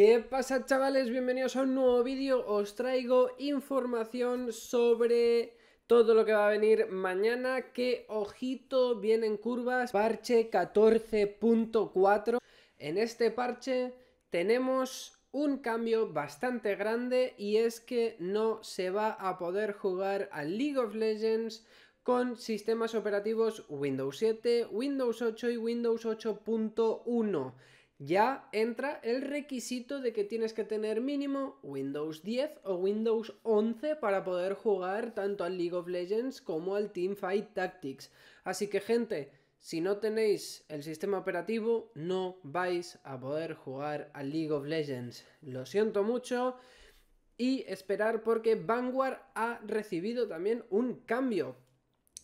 ¿Qué pasa chavales? Bienvenidos a un nuevo vídeo. Os traigo información sobre todo lo que va a venir mañana. Que ojito, vienen curvas. Parche 14.4. En este parche tenemos un cambio bastante grande y es que no se va a poder jugar a League of Legends con sistemas operativos Windows 7, Windows 8 y Windows 8.1 ya entra el requisito de que tienes que tener mínimo Windows 10 o Windows 11 para poder jugar tanto al League of Legends como al Teamfight Tactics. Así que gente, si no tenéis el sistema operativo no vais a poder jugar al League of Legends. Lo siento mucho y esperar porque Vanguard ha recibido también un cambio.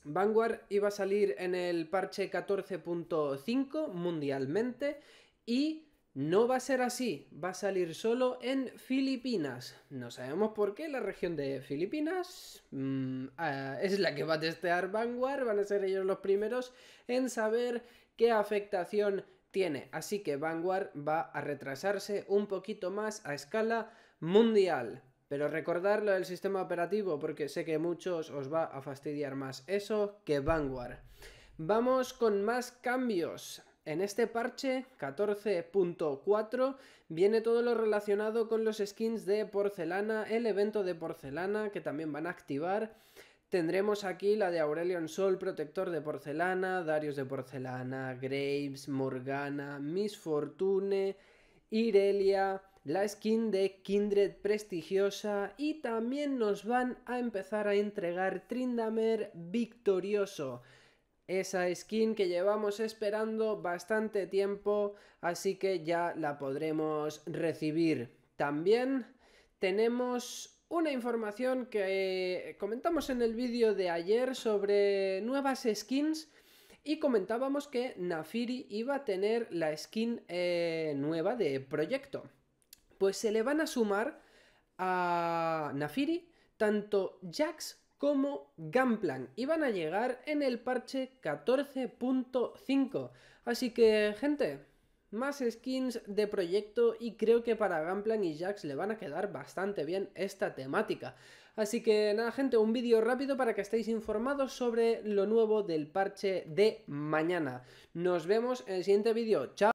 Vanguard iba a salir en el parche 14.5 mundialmente y no va a ser así, va a salir solo en Filipinas. No sabemos por qué la región de Filipinas mm, ah, es la que va a testear Vanguard, van a ser ellos los primeros en saber qué afectación tiene. Así que Vanguard va a retrasarse un poquito más a escala mundial. Pero recordar lo del sistema operativo porque sé que muchos os va a fastidiar más eso que Vanguard. Vamos con más cambios. En este parche 14.4 viene todo lo relacionado con los skins de porcelana, el evento de porcelana que también van a activar. Tendremos aquí la de Aurelion Sol, protector de porcelana, Darius de porcelana, Graves, Morgana, Miss Fortune, Irelia, la skin de Kindred prestigiosa y también nos van a empezar a entregar Trindamer victorioso esa skin que llevamos esperando bastante tiempo, así que ya la podremos recibir. También tenemos una información que comentamos en el vídeo de ayer sobre nuevas skins y comentábamos que Nafiri iba a tener la skin eh, nueva de proyecto. Pues se le van a sumar a Nafiri tanto Jax como Gunplan y van a llegar en el parche 14.5. Así que, gente, más skins de proyecto y creo que para Gunplan y Jax le van a quedar bastante bien esta temática. Así que nada gente, un vídeo rápido para que estéis informados sobre lo nuevo del parche de mañana. Nos vemos en el siguiente vídeo. ¡Chao!